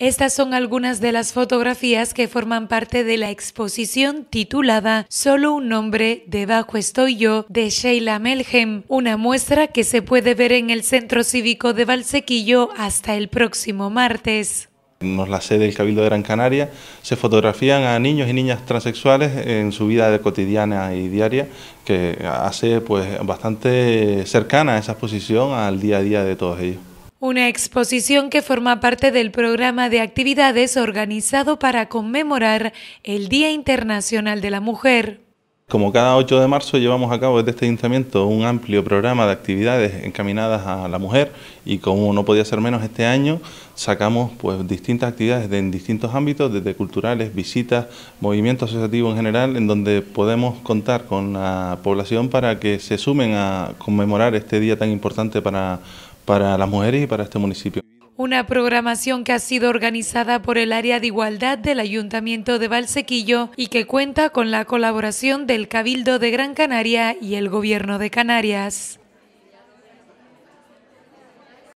Estas son algunas de las fotografías que forman parte de la exposición titulada Solo un nombre, debajo estoy yo, de Sheila Melhem, una muestra que se puede ver en el Centro Cívico de Valsequillo hasta el próximo martes. Nos la sede del Cabildo de Gran Canaria, se fotografían a niños y niñas transexuales en su vida cotidiana y diaria, que hace pues bastante cercana esa exposición al día a día de todos ellos. Una exposición que forma parte del programa de actividades organizado para conmemorar el Día Internacional de la Mujer. Como cada 8 de marzo llevamos a cabo desde este ayuntamiento un amplio programa de actividades encaminadas a la mujer y como no podía ser menos este año sacamos pues distintas actividades en distintos ámbitos, desde culturales, visitas, movimiento asociativo en general, en donde podemos contar con la población para que se sumen a conmemorar este día tan importante para, para las mujeres y para este municipio. Una programación que ha sido organizada por el Área de Igualdad del Ayuntamiento de Valsequillo y que cuenta con la colaboración del Cabildo de Gran Canaria y el Gobierno de Canarias.